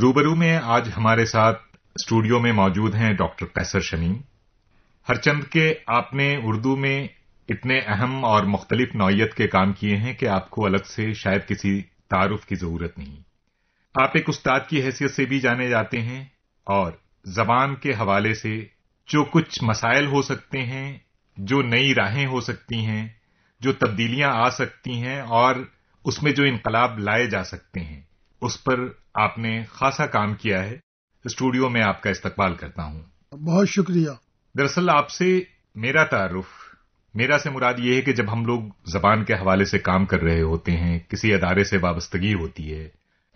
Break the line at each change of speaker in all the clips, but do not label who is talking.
روبرو میں آج ہمارے ساتھ اسٹوڈیو میں موجود ہیں ڈاکٹر قیصر شمیم ہرچند کے آپ نے اردو میں اتنے اہم اور مختلف نوعیت کے کام کیے ہیں کہ آپ کو الگ سے شاید کسی تعارف کی ضرورت نہیں آپ ایک استاد کی حیثیت سے بھی جانے جاتے ہیں اور زبان کے حوالے سے جو کچھ مسائل ہو سکتے ہیں جو نئی راہیں ہو سکتی ہیں جو تبدیلیاں آ سکتی ہیں اور اس میں جو انقلاب لائے جا سکتے ہیں اس پر آپ نے خاصا کام کیا ہے اسٹوڈیو میں آپ کا استقبال کرتا ہوں
بہت شکریہ
دراصل آپ سے میرا تعارف میرا سے مراد یہ ہے کہ جب ہم لوگ زبان کے حوالے سے کام کر رہے ہوتے ہیں کسی ادارے سے وابستگی ہوتی ہے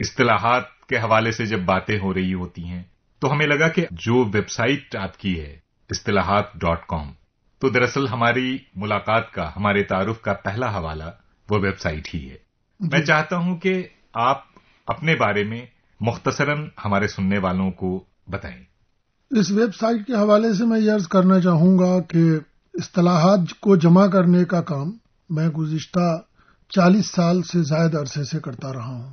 اصطلاحات کے حوالے سے جب باتیں ہو رہی ہوتی ہیں تو ہمیں لگا کہ جو ویب سائٹ آپ کی ہے اصطلاحات ڈاٹ کام تو دراصل ہماری ملاقات کا ہمارے تعارف کا پہلا حوالہ وہ ویب سائٹ ہی ہے جی۔ میں چاہتا ہوں کہ آپ اپنے بارے میں مختصراً ہمارے سننے والوں کو بتائیں
اس ویب سائٹ کے حوالے سے میں یہ عرض کرنا چاہوں گا کہ اصطلاحات کو جمع کرنے کا کام میں گزشتہ چالیس سال سے زائد عرصے سے کرتا رہا ہوں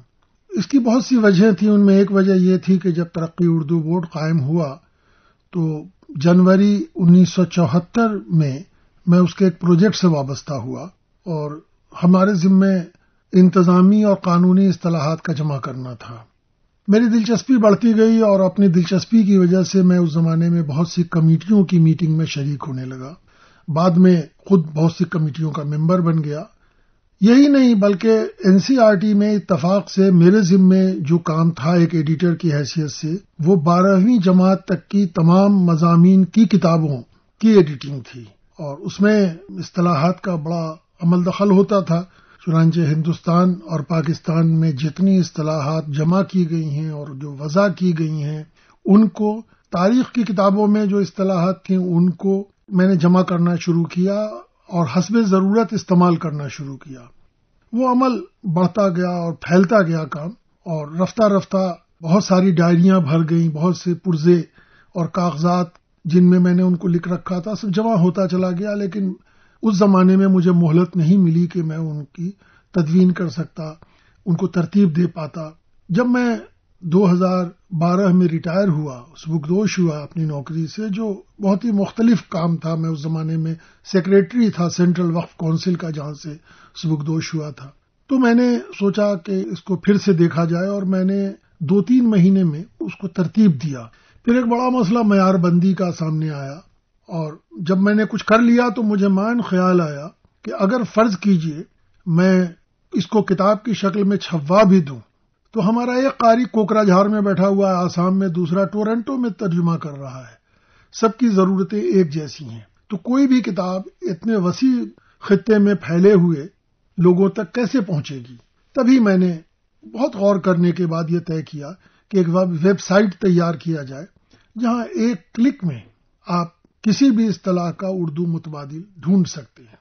اس کی بہت سی وجہ تھیں ان میں ایک وجہ یہ تھی کہ جب ترقی اردو بورڈ قائم ہوا تو جنوری انیس سو چوہتر میں میں اس کے ایک پروجیکٹ سے وابستہ ہوا اور ہمارے ذمے انتظامی اور قانونی اصطلاحات کا جمع کرنا تھا میری دلچسپی بڑھتی گئی اور اپنی دلچسپی کی وجہ سے میں اس زمانے میں بہت سی کمیٹیوں کی میٹنگ میں شریک ہونے لگا بعد میں خود بہت سی کمیٹیوں کا ممبر بن گیا یہی نہیں بلکہ این سی آر ٹی میں اتفاق سے میرے ذمے جو کام تھا ایک ایڈیٹر کی حیثیت سے وہ بارہویں جماعت تک کی تمام مضامین کی کتابوں کی ایڈیٹنگ تھی اور اس میں اصطلاحات کا بڑا عمل دخل ہوتا تھا چنانچہ ہندوستان اور پاکستان میں جتنی اصطلاحات جمع کی گئی ہیں اور جو وضع کی گئی ہیں ان کو تاریخ کی کتابوں میں جو اصطلاحات تھیں ان کو میں نے جمع کرنا شروع کیا اور حسب ضرورت استعمال کرنا شروع کیا وہ عمل بڑھتا گیا اور پھیلتا گیا کام اور رفتہ رفتہ بہت ساری ڈائریاں بھر گئیں بہت سے پرزے اور کاغذات جن میں میں نے ان کو لکھ رکھا تھا سب جمع ہوتا چلا گیا لیکن اس زمانے میں مجھے مہلت نہیں ملی کہ میں ان کی تدوین کر سکتا ان کو ترتیب دے پاتا جب میں دو ہزار بارہ میں ریٹائر ہوا سبکدوش ہوا اپنی نوکری سے جو بہت ہی مختلف کام تھا میں اس زمانے میں سیکریٹری تھا سینٹرل وقف کونسل کا جہاں سے سبکدوش ہوا تھا تو میں نے سوچا کہ اس کو پھر سے دیکھا جائے اور میں نے دو تین مہینے میں اس کو ترتیب دیا پھر ایک بڑا مسئلہ معیار بندی کا سامنے آیا اور جب میں نے کچھ کر لیا تو مجھے مان خیال آیا کہ اگر فرض کیجئے میں اس کو کتاب کی شکل میں چھوا بھی دوں تو ہمارا ایک قاری کوکرا جھار میں بیٹھا ہوا ہے آسام میں دوسرا ٹورنٹو میں ترجمہ کر رہا ہے سب کی ضرورتیں ایک جیسی ہیں تو کوئی بھی کتاب اتنے وسیع خطے میں پھیلے ہوئے لوگوں تک کیسے پہنچے گی تبھی میں نے بہت غور کرنے کے بعد یہ طے کیا کہ ایک ویب سائٹ تیار کیا جائے جہاں ایک کلک میں آپ کسی بھی اصطلاح کا اردو متبادل ڈھونڈ سکتے ہیں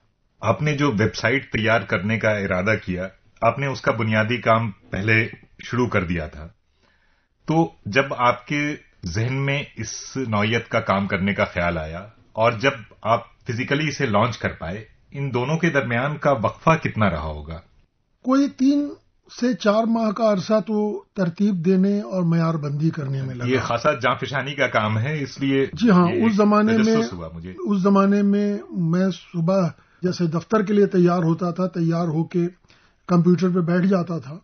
آپ نے جو ویب سائٹ تیار کرنے کا ارادہ کیا آپ نے اس کا بنیادی کام پہلے شروع کر دیا تھا تو جب آپ کے ذہن میں اس نوعیت کا کام کرنے کا خیال آیا اور جب آپ فزیکلی اسے لانچ کر پائے ان دونوں کے درمیان کا وقفہ کتنا رہا ہوگا
کوئی تین سے چار ماہ کا عرصہ تو ترتیب دینے اور معیار بندی کرنے میں
لگا یہ خاصا جان فشانی کا کام ہے اس لیے جی ہاں اس زمانے میں اس
زمانے میں میں صبح جیسے دفتر کے لیے تیار ہوتا تھا تیار ہو کے کمپیوٹر پہ بیٹھ جاتا تھا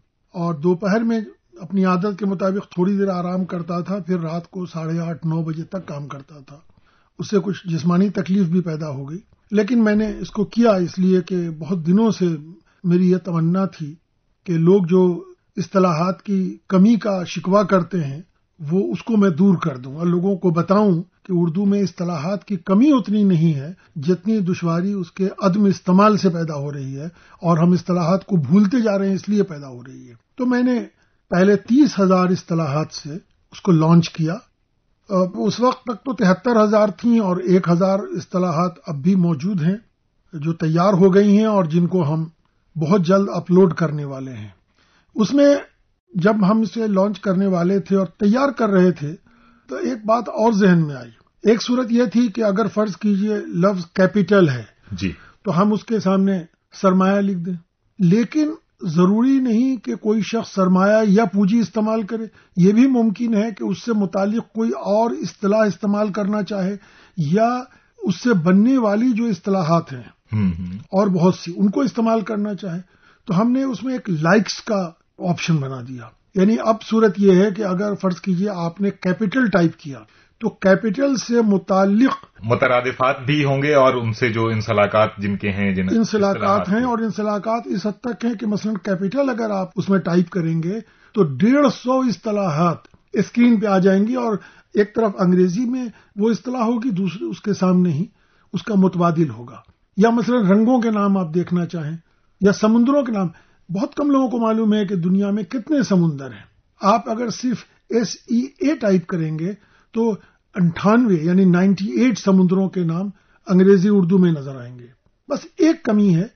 اور دوپہر میں اپنی عادت کے مطابق تھوڑی دیر آرام کرتا تھا پھر رات کو ساڑھے آٹھ نو بجے تک کام کرتا تھا اس سے کچھ جسمانی تکلیف بھی پیدا ہو گئی لیکن میں نے اس کو کیا اس لیے کہ بہت دنوں سے میری یہ تمنا تھی کہ لوگ جو اصطلاحات کی کمی کا شکوہ کرتے ہیں وہ اس کو میں دور کر دوں اور لوگوں کو بتاؤں کہ اردو میں اصطلاحات کی کمی اتنی نہیں ہے جتنی دشواری اس کے عدم استعمال سے پیدا ہو رہی ہے اور ہم اصطلاحات کو بھولتے جا رہے ہیں اس لیے پیدا ہو رہی ہے تو میں نے پہلے تیس ہزار اصطلاحات سے اس کو لانچ کیا اس وقت تک تو تہتر ہزار تھیں اور ایک ہزار اصطلاحات اب بھی موجود ہیں جو تیار ہو گئی ہیں اور جن کو ہم بہت جلد اپلوڈ کرنے والے ہیں اس میں جب ہم اسے لانچ کرنے والے تھے اور تیار کر رہے تھے تو ایک بات اور ذہن میں آئی ایک صورت یہ تھی کہ اگر فرض کیجئے لفظ کیپیٹل ہے جی تو ہم اس کے سامنے سرمایہ لکھ دیں لیکن ضروری نہیں کہ کوئی شخص سرمایہ یا پونجی استعمال کرے یہ بھی ممکن ہے کہ اس سے متعلق کوئی اور اصطلاح استعمال کرنا چاہے یا اس سے بننے والی جو اصطلاحات ہیں اور بہت سی ان کو استعمال کرنا چاہے تو ہم نے اس میں ایک لائکس کا آپشن بنا دیا یعنی اب صورت یہ ہے کہ اگر فرض کیجئے آپ نے کیپٹل ٹائپ کیا تو کیپٹل سے متعلق
مترادفات بھی ہوں گے اور ان سے جو انسلاقات جن کے ہیں جن
انصلاقات ہیں اور انصلاقات اس حد تک ہیں کہ مثلا کیپٹل اگر آپ اس میں ٹائپ کریں گے تو ڈیڑھ سو اصطلاحات اسکرین پہ آ جائیں گی اور ایک طرف انگریزی میں وہ اصطلاح ہوگی دوسری اس کے سامنے ہی اس کا متبادل ہوگا یا مثلا رنگوں کے نام آپ دیکھنا چاہیں یا سمندروں کے نام بہت کم لوگوں کو معلوم ہے کہ دنیا میں کتنے سمندر ہیں آپ اگر صرف ایس ای اے ٹائپ کریں گے تو اٹھانوے یعنی نائنٹی ایٹ سمندروں کے نام انگریزی اردو میں نظر آئیں گے بس ایک کمی ہے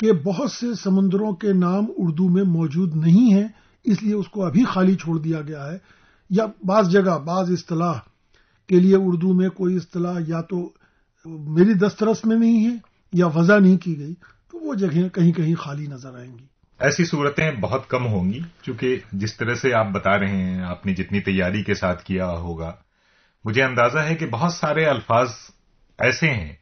کہ بہت سے سمندروں کے نام اردو میں موجود نہیں ہیں اس لیے اس کو ابھی خالی چھوڑ دیا گیا ہے یا بعض جگہ بعض اصطلاح کے لیے اردو میں کوئی اصطلاح یا تو میری دسترس میں نہیں ہے یا وضع نہیں کی گئی تو وہ جگہیں کہیں کہیں خالی نظر آئیں گی
ایسی صورتیں بہت کم ہوں گی چونکہ جس طرح سے آپ بتا رہے ہیں آپ نے جتنی تیاری کے ساتھ کیا ہوگا مجھے اندازہ ہے کہ بہت سارے الفاظ ایسے ہیں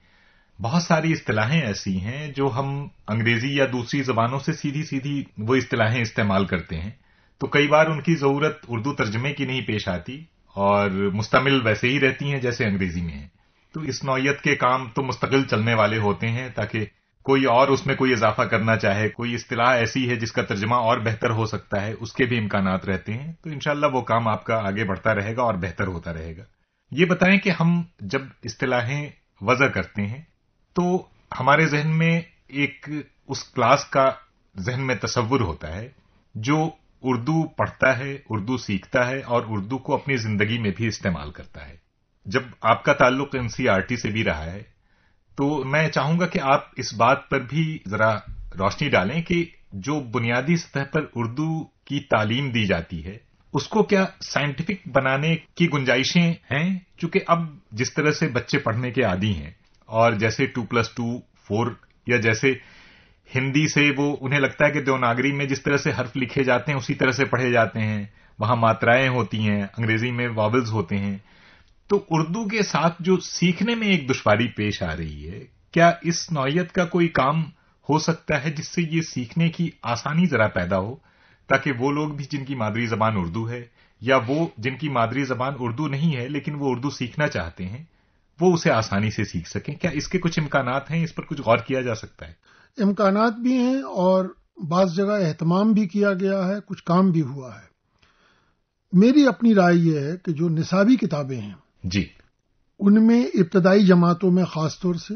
بہت ساری اصطلاحیں ایسی ہیں جو ہم انگریزی یا دوسری زبانوں سے سیدھی سیدھی وہ اصطلاحیں استعمال کرتے ہیں تو کئی بار ان کی ضرورت اردو ترجمے کی نہیں پیش آتی اور مستمل ویسے ہی رہتی ہیں جیسے انگریزی میں ہیں تو اس نوعیت کے کام تو مستقل چلنے والے ہوتے ہیں تاکہ کوئی اور اس میں کوئی اضافہ کرنا چاہے کوئی اصطلاح ایسی ہے جس کا ترجمہ اور بہتر ہو سکتا ہے اس کے بھی امکانات رہتے ہیں تو انشاءاللہ وہ کام آپ کا آگے بڑھتا رہے گا اور بہتر ہوتا رہے گا یہ بتائیں کہ ہم جب اصطلاحیں وضع کرتے ہیں تو ہمارے ذہن میں ایک اس کلاس کا ذہن میں تصور ہوتا ہے جو اردو پڑھتا ہے اردو سیکھتا ہے اور اردو کو اپنی زندگی میں بھی استعمال کرتا ہے جب آپ کا تعلق این سی آر ٹی سے بھی رہا ہے تو میں چاہوں گا کہ آپ اس بات پر بھی ذرا روشنی ڈالیں کہ جو بنیادی سطح پر اردو کی تعلیم دی جاتی ہے اس کو کیا سائنٹیفک بنانے کی گنجائشیں ہیں چونکہ اب جس طرح سے بچے پڑھنے کے عادی ہیں اور جیسے ٹو پلس ٹو فور یا جیسے ہندی سے وہ انہیں لگتا ہے کہ دیوناگری میں جس طرح سے حرف لکھے جاتے ہیں اسی طرح سے پڑھے جاتے ہیں وہاں ماترائیں ہوتی ہیں انگریزی میں واولز ہوتے ہیں تو اردو کے ساتھ جو سیکھنے میں ایک دشواری پیش آ رہی ہے کیا اس نوعیت کا کوئی کام ہو سکتا ہے جس سے یہ سیکھنے کی آسانی ذرا پیدا ہو تاکہ وہ لوگ بھی جن کی مادری زبان اردو ہے یا وہ جن کی مادری زبان اردو نہیں ہے لیکن وہ اردو سیکھنا چاہتے ہیں وہ اسے آسانی سے سیکھ سکیں کیا اس کے کچھ امکانات ہیں اس پر کچھ غور کیا جا سکتا
ہے امکانات بھی ہیں اور بعض جگہ اہتمام بھی کیا گیا ہے کچھ کام بھی ہوا ہے میری اپنی رائے یہ ہے کہ جو نصابی کتابیں ہیں جی ان میں ابتدائی جماعتوں میں خاص طور سے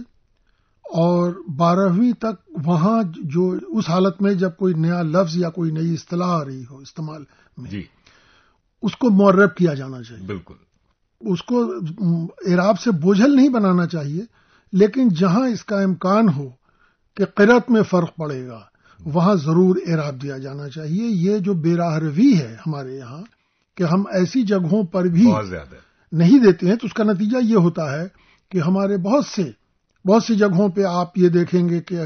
اور بارہویں تک وہاں جو اس حالت میں جب کوئی نیا لفظ یا کوئی نئی اصطلاح آ رہی ہو استعمال میں جی اس کو مورب کیا جانا چاہیے بالکل اس کو عراب سے بوجھل نہیں بنانا چاہیے لیکن جہاں اس کا امکان ہو کہ قرت میں فرق پڑے گا وہاں ضرور اعراب دیا جانا چاہیے یہ جو بے راہ روی ہے ہمارے یہاں کہ ہم ایسی جگہوں پر بھی نہیں دیتے ہیں تو اس کا نتیجہ یہ ہوتا ہے کہ ہمارے بہت سے بہت سی جگہوں پہ آپ یہ دیکھیں گے کہ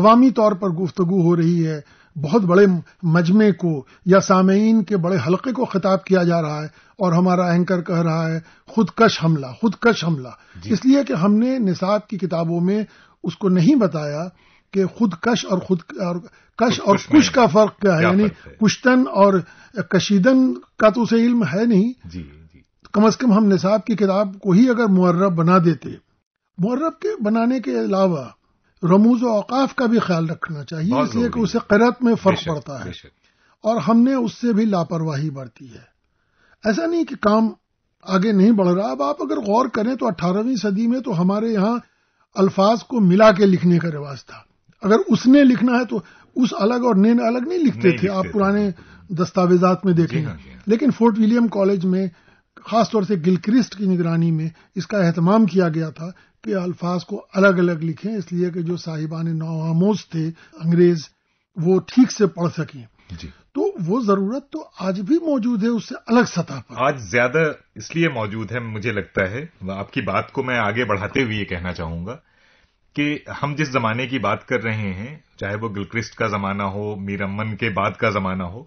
عوامی طور پر گفتگو ہو رہی ہے بہت بڑے مجمع کو یا سامعین کے بڑے حلقے کو خطاب کیا جا رہا ہے اور ہمارا اینکر کہہ رہا ہے خودکش حملہ خودکش حملہ جی اس لیے کہ ہم نے نصاب کی کتابوں میں اس کو نہیں بتایا کہ خود کش اور خود اور کش اور کش کا فرق کیا ہے یعنی کشتن اور کشیدن کا تو اسے علم ہے نہیں جی۔ کم از کم ہم نصاب کی کتاب کو ہی اگر معرب بنا دیتے معرب کے بنانے کے علاوہ رموز و اوقاف کا بھی خیال رکھنا چاہیے اس لیے کہ اسے قرت میں فرق پڑتا ہے اور ہم نے اس سے بھی لاپرواہی برتی ہے ایسا نہیں کہ کام آگے نہیں بڑھ رہا اب آپ اگر غور کریں تو اٹھارہویں صدی میں تو ہمارے یہاں الفاظ کو ملا کے لکھنے کا رواج تھا اگر اس نے لکھنا ہے تو اس الگ اور نین الگ نہیں لکھتے تھے آپ پرانے دستاویزات میں دیکھیں گے جی ہاں، جی ہاں۔ لیکن فورٹ ولیم کالج میں خاص طور سے گلکرسٹ کی نگرانی میں اس کا اہتمام کیا گیا تھا کہ الفاظ کو الگ الگ لکھیں اس لیے کہ جو صاحبان نواموز تھے انگریز وہ ٹھیک سے پڑھ سکیں جی تو وہ ضرورت تو آج بھی موجود ہے اس سے
الگ سطح پر آج زیادہ اس لیے موجود ہے مجھے لگتا ہے آپ کی بات کو میں آگے بڑھاتے ہوئے یہ کہنا چاہوں گا کہ ہم جس زمانے کی بات کر رہے ہیں چاہے وہ گلکرسٹ کا زمانہ ہو میر امن کے بعد کا زمانہ ہو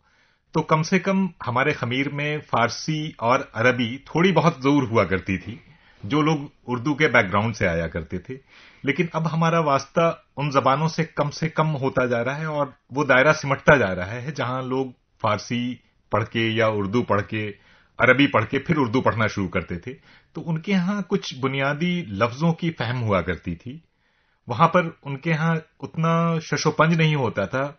تو کم سے کم ہمارے خمیر میں فارسی اور عربی تھوڑی بہت ضرور ہوا کرتی تھی جو لوگ اردو کے بیک گراؤنڈ سے آیا کرتے تھے لیکن اب ہمارا واسطہ ان زبانوں سے کم سے کم ہوتا جا رہا ہے اور وہ دائرہ سمٹتا جا رہا ہے جہاں لوگ فارسی پڑھ کے یا اردو پڑھ کے عربی پڑھ کے پھر اردو پڑھنا شروع کرتے تھے تو ان کے ہاں کچھ بنیادی لفظوں کی فہم ہوا کرتی تھی وہاں پر ان کے ہاں اتنا ششوپنج نہیں ہوتا تھا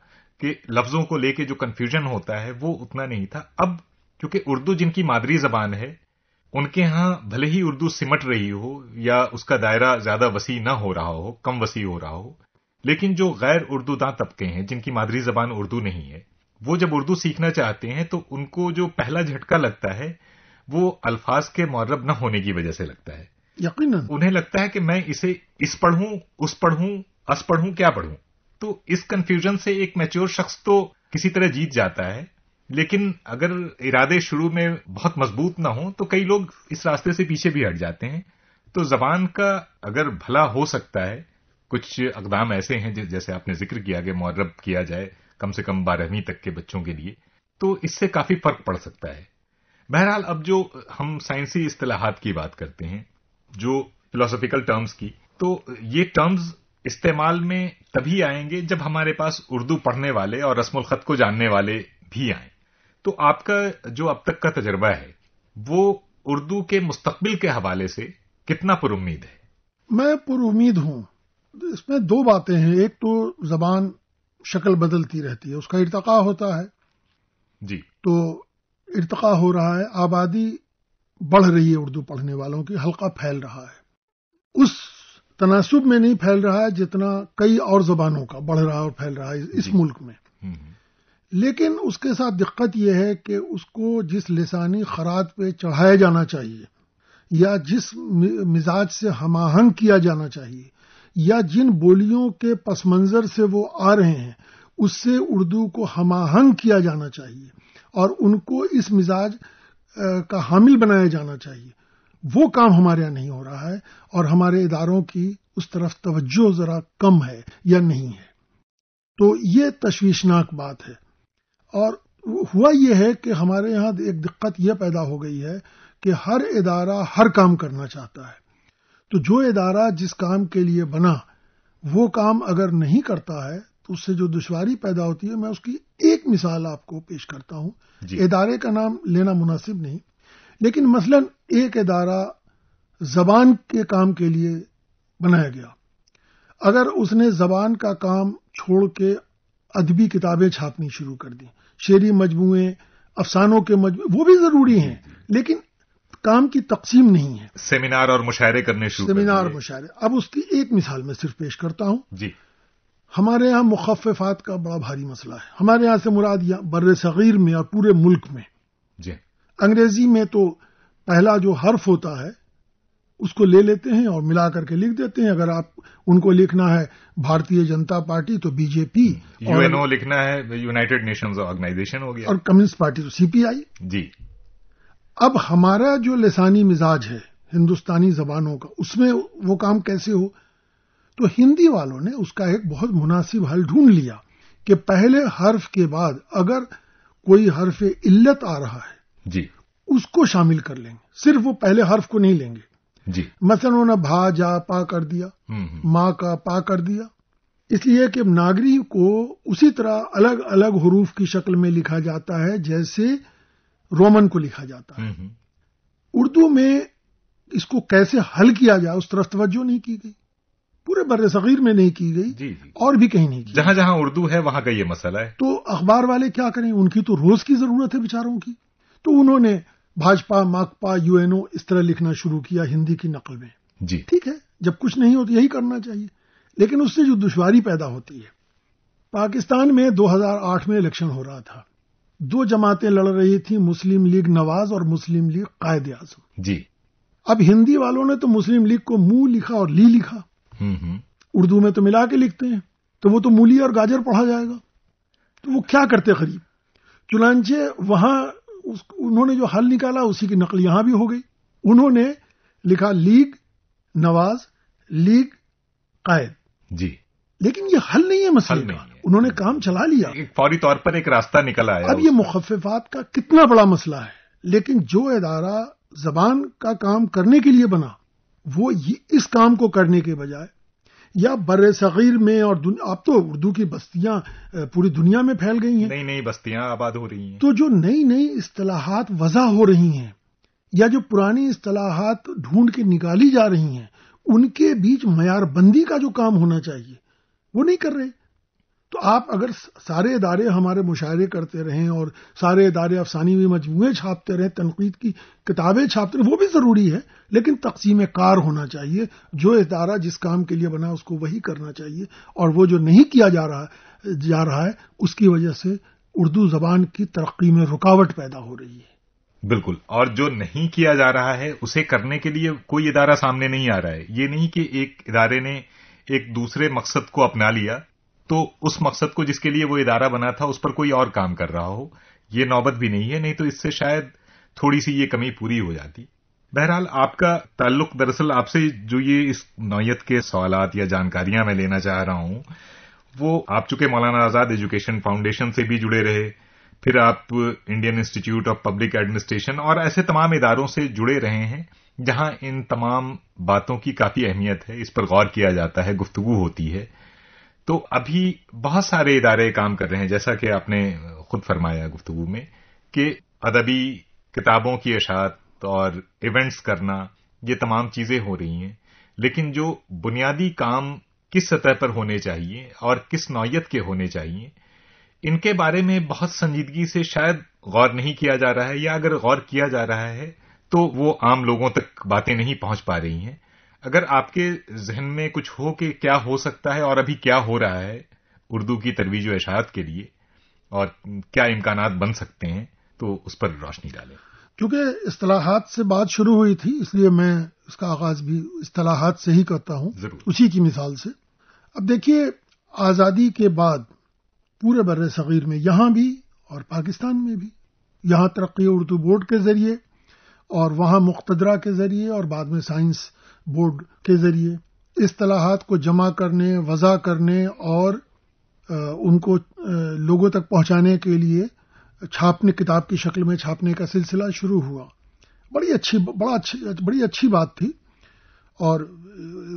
لفظوں کو لے کے جو کنفیوژن ہوتا ہے وہ اتنا نہیں تھا اب کیونکہ اردو جن کی مادری زبان ہے ان کے ہاں بھلے ہی اردو سمٹ رہی ہو یا اس کا دائرہ زیادہ وسیع نہ ہو رہا ہو کم وسیع ہو رہا ہو لیکن جو غیر اردو داں طبقے ہیں جن کی مادری زبان اردو نہیں ہے وہ جب اردو سیکھنا چاہتے ہیں تو ان کو جو پہلا جھٹکا لگتا ہے وہ الفاظ کے معرب نہ ہونے کی وجہ سے لگتا ہے انہیں لگتا ہے کہ میں اسے اس پڑھوں اس پڑھوں اس پڑھوں کیا پڑھوں تو اس کنفیوژن سے ایک میچور شخص تو کسی طرح جیت جاتا ہے لیکن اگر ارادے شروع میں بہت مضبوط نہ ہوں تو کئی لوگ اس راستے سے پیچھے بھی ہٹ جاتے ہیں تو زبان کا اگر بھلا ہو سکتا ہے کچھ اقدام ایسے ہیں جی، جیسے آپ نے ذکر کیا کہ معرب کیا جائے کم سے کم بارہویں تک کے بچوں کے لیے تو اس سے کافی فرق پڑ سکتا ہے بہرحال اب جو ہم سائنسی اصطلاحات کی بات کرتے ہیں جو فلاسفیکل ٹرمز کی تو یہ ٹرمز استعمال میں تبھی آئیں گے جب ہمارے پاس اردو پڑھنے والے اور رسم الخط کو جاننے والے بھی آئیں تو آپ کا جو اب تک کا تجربہ ہے وہ اردو کے مستقبل کے حوالے سے کتنا پر امید ہے
میں پر امید ہوں اس میں دو باتیں ہیں ایک تو زبان شکل بدلتی رہتی ہے اس کا ارتقا ہوتا ہے جی تو ارتقا ہو رہا ہے آبادی بڑھ رہی ہے اردو پڑھنے والوں کی حلقہ پھیل رہا ہے اس تناسب میں نہیں پھیل رہا ہے جتنا کئی اور زبانوں کا بڑھ رہا اور پھیل رہا ہے اس جی۔ ملک میں لیکن اس کے ساتھ دقت یہ ہے کہ اس کو جس لسانی خرات پہ چڑھایا جانا چاہیے یا جس مزاج سے ہم آہنگ کیا جانا چاہیے یا جن بولیوں کے پس منظر سے وہ آ رہے ہیں اس سے اردو کو ہم آہنگ کیا جانا چاہیے اور ان کو اس مزاج کا حامل بنایا جانا چاہیے وہ کام ہمارے یہاں نہیں ہو رہا ہے اور ہمارے اداروں کی اس طرف توجہ ذرا کم ہے یا نہیں ہے تو یہ تشویشناک بات ہے اور ہوا یہ ہے کہ ہمارے یہاں ایک دقت یہ پیدا ہو گئی ہے کہ ہر ادارہ ہر کام کرنا چاہتا ہے تو جو ادارہ جس کام کے لیے بنا وہ کام اگر نہیں کرتا ہے تو اس سے جو دشواری پیدا ہوتی ہے میں اس کی ایک مثال آپ کو پیش کرتا ہوں جی. ادارے کا نام لینا مناسب نہیں لیکن مثلا ایک ادارہ زبان کے کام کے لیے بنایا گیا اگر اس نے زبان کا کام چھوڑ کے ادبی کتابیں چھاپنی شروع کر دیں شعری مجموعے افسانوں کے مجموعے وہ بھی ضروری ہیں لیکن کام کی تقسیم نہیں
ہے سیمینار اور مشاعرے کرنے شروع سیمینار
مشاعرے اب اس کی ایک مثال میں صرف پیش کرتا ہوں جی ہمارے یہاں مخففات کا بڑا بھاری مسئلہ ہے ہمارے یہاں سے یہاں بر صغیر میں اور پورے ملک میں انگریزی میں تو پہلا جو حرف ہوتا ہے اس کو لے لیتے ہیں اور ملا کر کے لکھ دیتے ہیں اگر آپ ان کو لکھنا ہے بھارتی جنتا پارٹی تو B J P U N
O لکھنا ہے یوناٹیڈ نیشنز آرگنائزیشن ہو گیا اور
کمسٹ پارٹی تو سی پی آئی جی اب ہمارا جو لسانی مزاج ہے ہندوستانی زبانوں کا اس میں وہ کام کیسے ہو تو ہندی والوں نے اس کا ایک بہت مناسب حل ڈھونڈ لیا کہ پہلے حرف کے بعد اگر کوئی حرف علت آ رہا ہے جی اس کو شامل کر لیں گے صرف وہ پہلے حرف کو نہیں لیں
گے جی
مثلا انہوں نے بھا جا پا کر دیا ماں کا پا کر دیا اس لیے کہ ناگری کو اسی طرح الگ الگ حروف کی شکل میں لکھا جاتا ہے جیسے رومن کو لکھا جاتا ہے اردو میں اس کو کیسے حل کیا جائے اس طرف توجہ نہیں کی گئی پورے بر صغیر میں نہیں کی گئی جی جی اور بھی کہیں نہیں
کی جہاں جہاں اردو ہے وہاں کا یہ مسئلہ ہے
تو اخبار والے کیا کریں ان کی تو روز کی ضرورت ہے بچاروں کی تو انہوں نے Bhajpa Makpa U N O اس طرح لکھنا شروع کیا ہندی کی نقل میں جی ٹھیک ہے جب کچھ نہیں ہو تو یہی کرنا چاہیے لیکن اس سے جو دشواری پیدا ہوتی ہے پاکستان میں دو ہزار آٹھ میں الیکشن ہو رہا تھا دو جماعتیں لڑ رہی تھیں مسلم لیگ نواز اور مسلم لیگ قائد اعظم جی اب ہندی والوں نے تو مسلم لیگ کو منہ لکھا اور لی لکھا اردو میں تو ملا کے لکھتے ہیں تو وہ تو مولی اور گاجر پڑھا جائے گا تو وہ کیا کرتے قریب چنانچہ وہاں انہوں نے جو حل نکالا اسی کی نقل یہاں بھی ہو گئی انہوں نے لکھا لیگ نواز لیگ قائد جی لیکن یہ حل نہیں ہے مسئلہ انہوں نے کام چلا لیا
فوری طور پر ایک راستہ نکلا اب
یہ مخففات کا کتنا بڑا مسئلہ ہے لیکن جو ادارہ زبان کا کام کرنے کے لیے بنا وہ اس کام کو کرنے کے بجائے یا بر صغیر میں اور دن... اب تو اردو کی بستیاں
پوری دنیا میں پھیل گئی ہیں نئی نئی بستیاں آباد ہو رہی
ہیں تو جو نئی نئی اصطلاحات وضع ہو رہی ہیں یا جو پرانی اصطلاحات ڈھونڈ کے نکالی جا رہی ہیں ان کے بیچ معیار بندی کا جو کام ہونا چاہیے وہ نہیں کر رہے تو آپ اگر سارے ادارے ہمارے مشاعرے کرتے رہیں اور سارے ادارے افسانی مجموعے چھاپتے رہیں تنقید کی کتابیں چھاپتے رہیں وہ بھی ضروری ہے لیکن تقسیم کار ہونا چاہیے جو ادارہ جس کام کے لیے بنا اس کو وہی کرنا چاہیے اور وہ جو نہیں کیا جا رہا جا رہا ہے اس کی وجہ سے اردو زبان کی ترقی میں رکاوٹ پیدا
ہو رہی ہے بالکل اور جو نہیں کیا جا رہا ہے اسے کرنے کے لیے کوئی ادارہ سامنے نہیں آ رہا ہے یہ نہیں کہ ایک ادارے نے ایک دوسرے مقصد کو اپنا لیا تو اس مقصد کو جس کے لیے وہ ادارہ بنا تھا اس پر کوئی اور کام کر رہا ہو یہ نوبت بھی نہیں ہے نہیں تو اس سے شاید تھوڑی سی یہ کمی پوری ہو جاتی بہرحال آپ کا تعلق دراصل آپ سے جو یہ اس نوعیت کے سوالات یا جانکاریاں میں لینا چاہ رہا ہوں وہ آپ چکے مولانا آزاد ایجوکیشن فاؤنڈیشن سے بھی جڑے رہے پھر آپ Indian Institute of Public Administration اور ایسے تمام اداروں سے جڑے رہے ہیں جہاں ان تمام باتوں کی کافی اہمیت ہے اس پر غور کیا جاتا ہے گفتگو ہوتی ہے تو ابھی بہت سارے ادارے کام کر رہے ہیں جیسا کہ آپ نے خود فرمایا گفتگو میں کہ ادبی کتابوں کی اشاعت اور ایونٹس کرنا یہ تمام چیزیں ہو رہی ہیں لیکن جو بنیادی کام کس سطح پر ہونے چاہیے اور کس نوعیت کے ہونے چاہیے ان کے بارے میں بہت سنجیدگی سے شاید غور نہیں کیا جا رہا ہے یا اگر غور کیا جا رہا ہے تو وہ عام لوگوں تک باتیں نہیں پہنچ پا رہی ہیں اگر آپ کے ذہن میں کچھ ہو کہ کیا ہو سکتا ہے اور ابھی کیا ہو رہا ہے اردو کی ترویج و اشاعت کے لیے اور کیا امکانات بن سکتے ہیں تو اس پر روشنی ڈالیں
کیونکہ اصطلاحات سے بات شروع ہوئی تھی اس لیے میں اس کا آغاز بھی اصطلاحات سے ہی کرتا ہوں ضرور اسی کی مثال سے اب دیکھیے آزادی کے بعد پورے بر صغیر میں یہاں بھی اور پاکستان میں بھی یہاں ترقی اردو بورڈ کے ذریعے اور وہاں مقتدرہ کے ذریعے اور بعد میں سائنس بورڈ کے ذریعے اصطلاحات کو جمع کرنے وضع کرنے اور ان کو لوگوں تک پہنچانے کے لیے چھاپنے کتاب کی شکل میں چھاپنے کا سلسلہ شروع ہوا بڑی اچھی اچھی بڑا بڑی اچھی بات تھی اور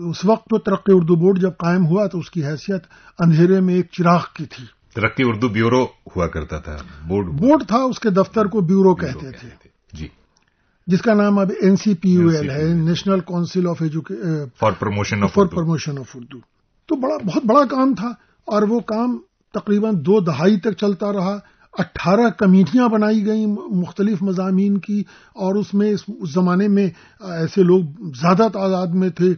اس وقت تو ترقی اردو بورڈ جب قائم ہوا تو اس کی حیثیت اندھیرے میں ایک چراغ کی تھی
ترقی اردو بیورو ہوا کرتا تھا بورڈ
بورڈ تھا اس کے دفتر کو کہتے, کہتے تھے جی جس کا نام اب N C P U L ہے National Council of Education for Promotion of Urdu تو بڑا کام تھا اور وہ کام تقریباً دو دہائی تک چلتا رہا اٹھارہ کمیٹیاں بنائی گئیں مختلف مضامین کی اور اس میں اس زمانے میں ایسے لوگ زیادہ تعداد میں تھے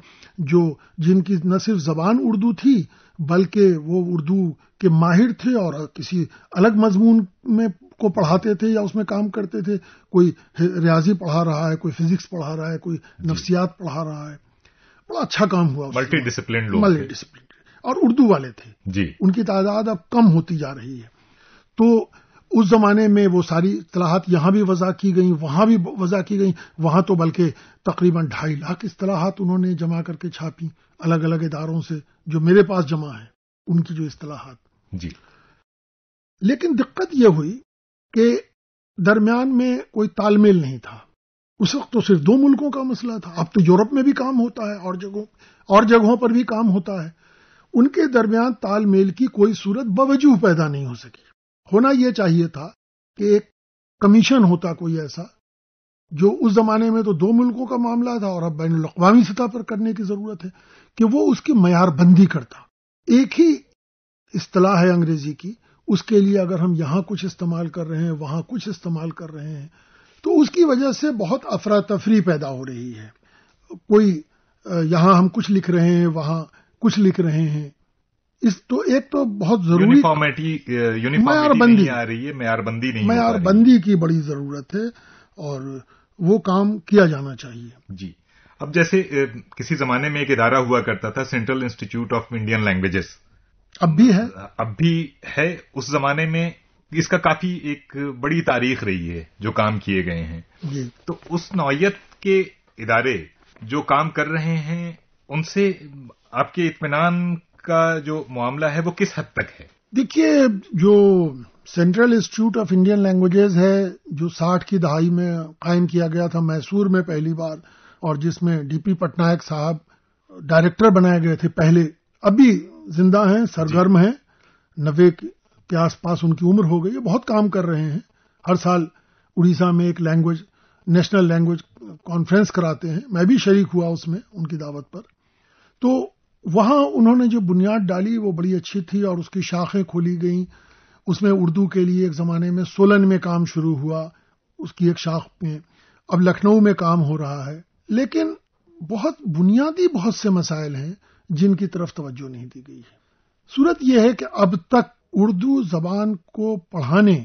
جو جن کی نہ صرف زبان اردو تھی بلکہ وہ اردو کے ماہر تھے اور کسی الگ مضمون میں کو پڑھاتے تھے یا اس میں کام کرتے تھے کوئی ریاضی پڑھا رہا ہے کوئی فزکس پڑھا رہا ہے کوئی جی۔ نفسیات پڑھا رہا ہے بڑا اچھا کام
ہوا ملٹی ڈسپلن ملٹی ڈسپلن
اور اردو والے تھے جی ان کی تعداد اب کم ہوتی جا رہی ہے تو اس زمانے میں وہ ساری اصطلاحات یہاں بھی وضع کی گئیں وہاں بھی وضع کی گئیں وہاں تو بلکہ تقریباً ڈھائی لاکھ اصطلاحات انہوں نے جمع کر کے چھاپی الگ الگ اداروں سے جو میرے پاس جمع ہیں ان کی جو اصطلاحات جی لیکن دقت یہ ہوئی درمیان میں کوئی تال میل نہیں تھا اس وقت تو صرف دو ملکوں کا مسئلہ تھا اب تو یورپ میں بھی کام ہوتا ہے اور جگہوں اور جگہوں پر بھی کام ہوتا ہے ان کے درمیان تال میل کی کوئی صورت بوجو پیدا نہیں ہو سکی ہونا یہ چاہیے تھا کہ ایک کمیشن ہوتا کوئی ایسا جو اس زمانے میں تو دو ملکوں کا معاملہ تھا اور اب بین الاقوامی سطح پر کرنے کی ضرورت ہے کہ وہ اس کی معیار بندی کرتا ایک ہی اصطلاح ہے انگریزی کی اس کے لیے اگر ہم یہاں کچھ استعمال کر رہے ہیں وہاں کچھ استعمال کر رہے ہیں تو اس کی وجہ سے بہت افراتفری پیدا ہو رہی ہے کوئی یہاں ہم کچھ لکھ رہے ہیں وہاں کچھ لکھ رہے ہیں اس تو ایک تو بہت ضروری
معیار بندی آ رہی ہے معیار بندی نہیں معیار بندی
کی بڑی ضرورت ہے اور وہ کام کیا جانا چاہیے
جی اب جیسے کسی زمانے میں ایک ادارہ ہوا کرتا تھا Central Institute of Indian Languages اب بھی ہے اب بھی ہے اس زمانے میں اس کا کافی ایک بڑی تاریخ رہی ہے جو کام کیے گئے ہیں جی تو اس نوعیت کے ادارے جو کام کر رہے ہیں ان سے آپ کے اطمینان کا جو معاملہ ہے وہ کس حد تک ہے
دیکھیے جو Central Institute of Indian Languages ہے جو ساٹھ کی دہائی میں قائم کیا گیا تھا میسور میں پہلی بار اور جس میں ڈی پی پٹنائک صاحب ڈائریکٹر بنائے گئے تھے پہلے اب بھی زندہ ہیں جی۔ سرگرم ہیں نوے کے آس پاس ان کی عمر ہو گئی بہت کام کر رہے ہیں ہر سال اڑیسہ میں ایک لینگویج نیشنل لینگویج کانفرنس کراتے ہیں میں بھی شریک ہوا اس میں ان کی دعوت پر تو وہاں انہوں نے جو بنیاد ڈالی وہ بڑی اچھی تھی اور اس کی شاخیں کھولی گئیں اس میں اردو کے لیے ایک زمانے میں سولن میں کام شروع ہوا اس کی ایک شاخ میں اب لکھنؤ میں کام ہو رہا ہے لیکن بہت بنیادی بہت سے مسائل ہیں جن کی طرف توجہ نہیں دی گئی ہے صورت یہ ہے کہ اب تک اردو زبان کو پڑھانے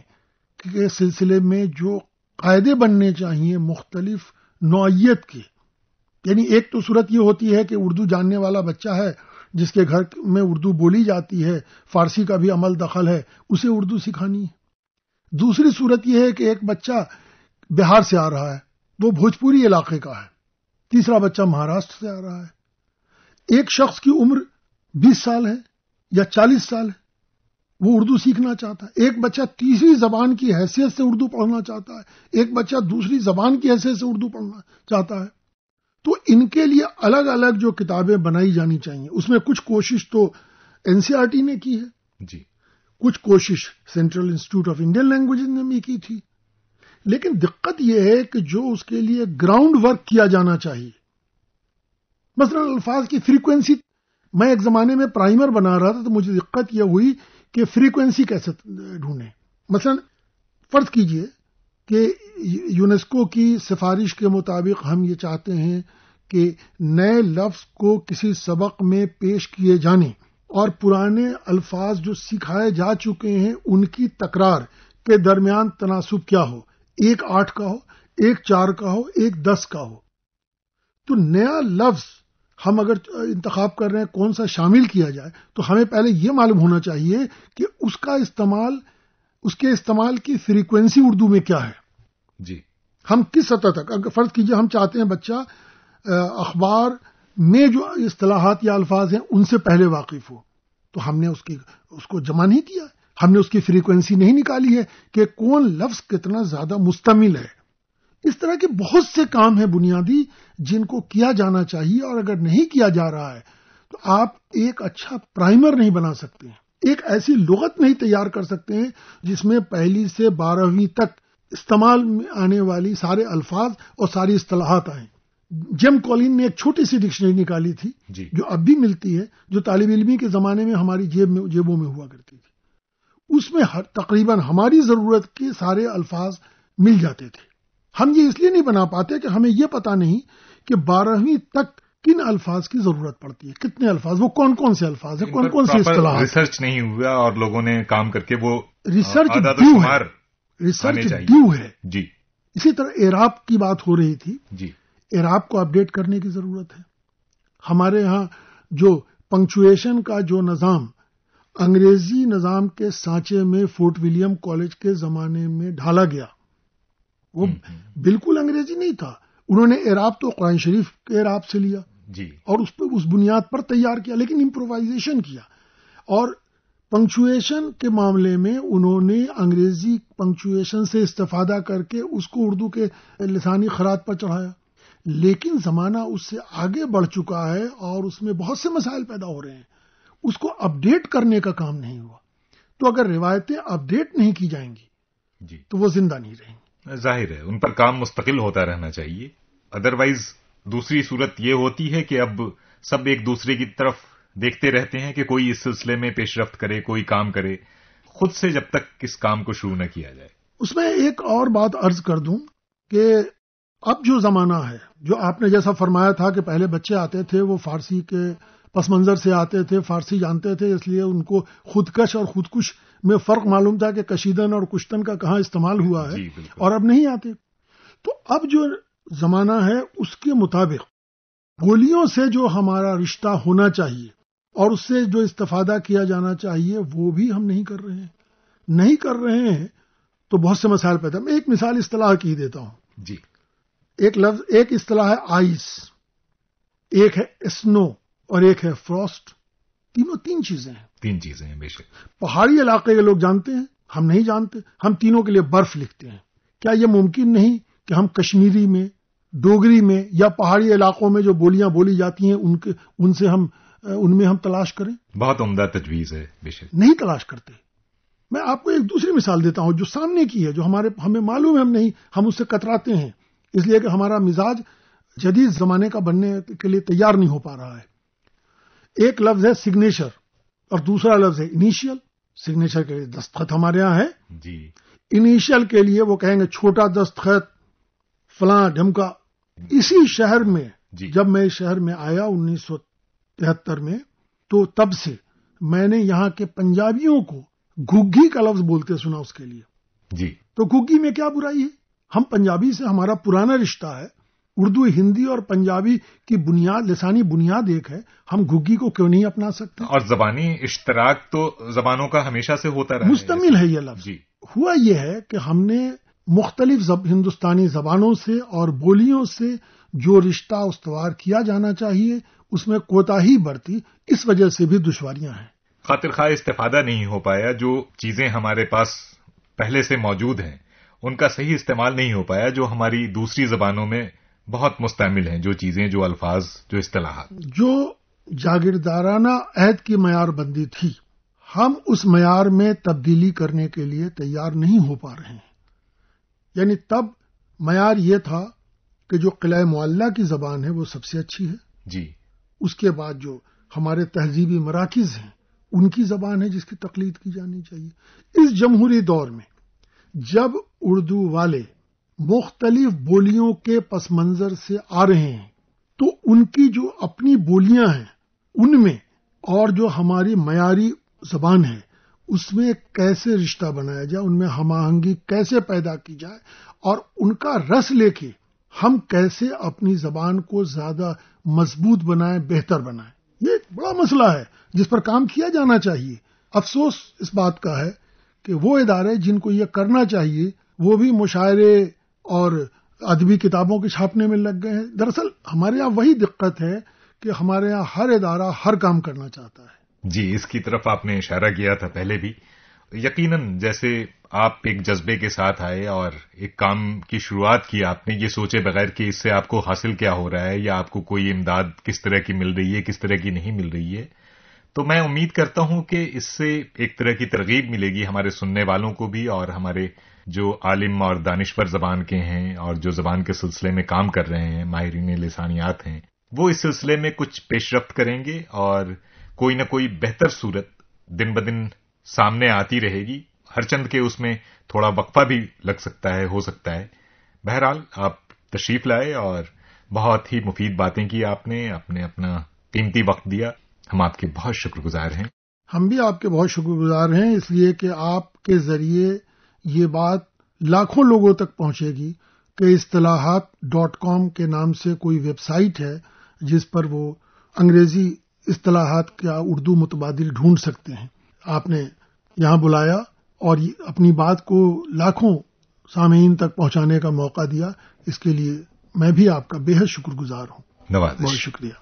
کے سلسلے میں جو قاعدے بننے چاہیے مختلف نوعیت کے یعنی ایک تو صورت یہ ہوتی ہے کہ اردو جاننے والا بچہ ہے جس کے گھر میں اردو بولی جاتی ہے فارسی کا بھی عمل دخل ہے اسے اردو سکھانی ہے دوسری صورت یہ ہے کہ ایک بچہ بہار سے آ رہا ہے وہ بھوجپوری علاقے کا ہے تیسرا بچہ مہاراشٹر سے آ رہا ہے ایک شخص کی عمر بیس سال ہے یا چالیس سال ہے وہ اردو سیکھنا چاہتا ہے ایک بچہ تیسری زبان کی حیثیت سے اردو پڑھنا چاہتا ہے ایک بچہ دوسری زبان کی حیثیت سے اردو پڑھنا چاہتا ہے تو ان کے لیے الگ الگ جو کتابیں بنائی جانی چاہیے اس میں کچھ کوشش تو این سی آر ٹی نے کی ہے جی کچھ کوشش Central Institute of Indian Language نے بھی کی تھی لیکن دقت یہ ہے کہ جو اس کے لیے گراؤنڈ ورک کیا جانا چاہیے مثلا الفاظ کی فریکوینسی میں ایک زمانے میں پرائمر بنا رہا تھا تو مجھے دقت یہ ہوئی کہ فریکوینسی کیسے ڈھونڈیں مثلا فرض کیجئے کہ یونیسکو کی سفارش کے مطابق ہم یہ چاہتے ہیں کہ نئے لفظ کو کسی سبق میں پیش کیے جانے اور پرانے الفاظ جو سکھائے جا چکے ہیں ان کی تکرار کے درمیان تناسب کیا ہو ایک آٹھ کا ہو ایک چار کا ہو ایک دس کا ہو تو نیا لفظ ہم اگر انتخاب کر رہے ہیں کون سا شامل کیا جائے تو ہمیں پہلے یہ معلوم ہونا چاہیے کہ اس کا استعمال اس کے استعمال کی فریکوینسی اردو میں کیا ہے جی ہم کس سطح تک اگر فرض کیجئے ہم چاہتے ہیں بچہ اخبار میں جو اصطلاحات یا الفاظ ہیں ان سے پہلے واقف ہو تو ہم نے اس کی اس کو جمع نہیں کیا ہم نے اس کی فریکوینسی نہیں نکالی ہے کہ کون لفظ کتنا زیادہ مستمل ہے اس طرح کے بہت سے کام ہیں بنیادی جن کو کیا جانا چاہیے اور اگر نہیں کیا جا رہا ہے تو آپ ایک اچھا پرائمر نہیں بنا سکتے ہیں ایک ایسی لغت نہیں تیار کر سکتے ہیں جس میں پہلی سے بارہویں تک استعمال میں آنے والی سارے الفاظ اور ساری اصطلاحات آئیں جم کولین نے ایک چھوٹی سی ڈکشنری نکالی تھی جی. جو اب بھی ملتی ہے جو طالب علمی کے زمانے میں ہماری جیب میں جیبوں میں ہوا کرتی تھی اس میں تقریباً ہماری ضرورت کے سارے الفاظ مل جاتے تھے ہم یہ اس لیے نہیں بنا پاتے کہ ہمیں یہ پتا نہیں کہ بارہویں تک کن الفاظ کی ضرورت پڑتی ہے کتنے الفاظ وہ کون کون سے الفاظ ہیں کون کون سے اصطلاح
ریسرچ نہیں ہوا اور لوگوں نے کام کر کے وہ ریسرچ ڈیو ہے ریسرچ ڈیو ہے جی
اسی طرح اعراب کی بات ہو رہی تھی جی اعراب کو اپڈیٹ کرنے کی ضرورت ہے ہمارے ہاں جو پنکچویشن کا جو نظام انگریزی نظام کے سانچے میں فورٹ ولیم کالج کے زمانے میں ڈھالا گیا وہ بالکل انگریزی نہیں تھا انہوں نے اعراب تو قرآن شریف کے اعراب سے لیا جی اور اس پہ اس بنیاد پر تیار کیا لیکن امپرووائزیشن کیا اور پنکچویشن کے معاملے میں انہوں نے انگریزی پنکچویشن سے استفادہ کر کے اس کو اردو کے لسانی خراط پر چڑھایا لیکن زمانہ اس سے آگے بڑھ چکا ہے اور اس میں بہت سے مسائل پیدا ہو رہے ہیں اس کو اپڈیٹ کرنے کا کام نہیں ہوا تو اگر روایتیں اپڈیٹ نہیں کی جائیں گی جی تو وہ زندہ نہیں رہیں گی
ظاہر ہے ان پر کام مستقل ہوتا رہنا چاہیے ادروائز دوسری صورت یہ ہوتی ہے کہ اب سب ایک دوسرے کی طرف دیکھتے رہتے ہیں کہ کوئی اس سلسلے میں پیش رفت کرے کوئی کام کرے خود سے جب تک اس کام کو شروع نہ کیا جائے
اس میں ایک اور بات ارض کر دوں کہ اب جو زمانہ ہے جو آپ نے جیسا فرمایا تھا کہ پہلے بچے آتے تھے وہ فارسی کے پس منظر سے آتے تھے فارسی جانتے تھے اس لیے ان کو خودکش اور خودکش میں فرق معلوم تھا کہ کشیدن اور کشتن کا کہاں استعمال ہوا ہے جی، اور اب نہیں آتے تو اب جو زمانہ ہے اس کے مطابق گولیوں سے جو ہمارا رشتہ ہونا چاہیے اور اس سے جو استفادہ کیا جانا چاہیے وہ بھی ہم نہیں کر رہے ہیں نہیں کر رہے ہیں تو بہت سے مسائل پیدا میں ایک مثال اصطلاح کی دیتا ہوں جی ایک لفظ ایک اصطلاح ہے آئس ایک ہے اسنو اور ایک ہے فراسٹ تینوں تین چیزیں ہیں تین چیزیں ہیں بے شک پہاڑی علاقے کے لوگ جانتے ہیں ہم نہیں جانتے ہم تینوں کے لیے برف لکھتے ہیں کیا یہ ممکن نہیں کہ ہم کشمیری میں ڈوگری میں یا پہاڑی علاقوں میں جو بولیاں بولی جاتی ہیں ان ان ان کے سے ہم میں ہم تلاش کریں
بہت عمدہ تجویز ہے بے شک
نہیں تلاش کرتے میں آپ کو ایک دوسری مثال دیتا ہوں جو سامنے کی ہے جو ہمارے ہمیں معلوم ہے ہم نہیں ہم اس سے کتراتے ہیں اس لیے کہ ہمارا مزاج جدید زمانے کا بننے کے لیے تیار نہیں ہو پا رہا ہے ایک لفظ ہے سگنیچر اور دوسرا لفظ ہے انیشیل سگنیچر کے لیے دستخط ہمارے یہاں ہے جی انیشیل کے لیے وہ کہیں گے چھوٹا دستخط فلاں ڈھمکا اسی شہر میں جی جب میں اس شہر میں آیا انیس سو تہتر میں تو تب سے میں نے یہاں کے پنجابیوں کو گھگی کا لفظ بولتے سنا اس کے لیے جی تو گھگی میں کیا برائی ہے ہم پنجابی سے ہمارا پرانا رشتہ ہے اردو ہندی اور پنجابی کی بنیاد لسانی بنیاد ایک ہے ہم گھگی کو کیوں نہیں اپنا سکتے
اور زبانی اشتراک تو زبانوں کا ہمیشہ سے ہوتا رہا مشتمل
ہے یہ لفظ جی ہوا یہ ہے کہ ہم نے مختلف زب ہندوستانی زبانوں سے اور بولیوں سے جو رشتہ استوار کیا جانا چاہیے اس میں کوتا ہی برتی اس وجہ سے بھی دشواریاں ہیں
خاطر خواہ استفادہ نہیں ہو پایا جو چیزیں ہمارے پاس پہلے سے موجود ہیں ان کا صحیح استعمال نہیں ہو پایا جو ہماری دوسری زبانوں میں بہت مستعمل ہیں جو چیزیں جو الفاظ جو اصطلاحات
جو جاگیردارانہ عہد کی معیار بندی تھی ہم اس معیار میں تبدیلی کرنے کے لیے تیار نہیں ہو پا رہے ہیں یعنی تب معیار یہ تھا کہ جو قلعہ معلّہ کی زبان ہے وہ سب سے اچھی ہے جی اس کے بعد جو ہمارے تہذیبی مراکز ہیں ان کی زبان ہے جس کی تقلید کی جانی چاہیے اس جمہوری دور میں جب اردو والے مختلف بولیوں کے پس منظر سے آ رہے ہیں تو ان کی جو اپنی بولیاں ہیں ان میں اور جو ہماری معیاری زبان ہے اس میں کیسے رشتہ بنایا جائے ان میں ہم آہنگی کیسے پیدا کی جائے اور ان کا رس لے کے ہم کیسے اپنی زبان کو زیادہ مضبوط بنائیں بہتر بنائیں یہ ایک بڑا مسئلہ ہے جس پر کام کیا جانا چاہیے افسوس اس بات کا ہے کہ وہ ادارے جن کو یہ کرنا چاہیے وہ بھی مشاعرے اور ادبی کتابوں کے چھاپنے میں لگ گئے ہیں دراصل ہمارے یہاں وہی دقت ہے کہ ہمارے یہاں ہر ادارہ ہر کام کرنا چاہتا
ہے جی اس کی طرف آپ نے اشارہ کیا تھا پہلے بھی یقیناً جیسے آپ ایک جذبے کے ساتھ آئے اور ایک کام کی شروعات کی آپ نے یہ سوچے بغیر کہ اس سے آپ کو حاصل کیا ہو رہا ہے یا آپ کو کوئی امداد کس طرح کی مل رہی ہے کس طرح کی نہیں مل رہی ہے تو میں امید کرتا ہوں کہ اس سے ایک طرح کی ترغیب ملے گی ہمارے سننے والوں کو بھی اور ہمارے جو عالم اور دانشور زبان کے ہیں اور جو زبان کے سلسلے میں کام کر رہے ہیں ماہرین لسانیات ہیں وہ اس سلسلے میں کچھ پیش رفت کریں گے اور کوئی نہ کوئی بہتر صورت دن بدن سامنے آتی رہے گی ہر چند کے اس میں تھوڑا وقفہ بھی لگ سکتا ہے ہو سکتا ہے بہرحال آپ تشریف لائے اور بہت ہی مفید باتیں کی آپ نے آپ نے اپنا قیمتی وقت دیا ہم آپ کے بہت شکر گزار ہیں
ہم بھی آپ کے بہت شکر گزار ہیں اس لیے کہ آپ کے ذریعے یہ بات لاکھوں لوگوں تک پہنچے گی کہ اصطلاحات ڈاٹ کام کے نام سے کوئی ویب سائٹ ہے جس پر وہ انگریزی اصطلاحات کا اردو متبادل ڈھونڈ سکتے ہیں آپ نے یہاں بلایا اور اپنی بات کو لاکھوں سامعین تک پہنچانے کا موقع دیا اس کے لیے
میں بھی آپ کا بے حد شکر گزار ہوں بہت شکریہ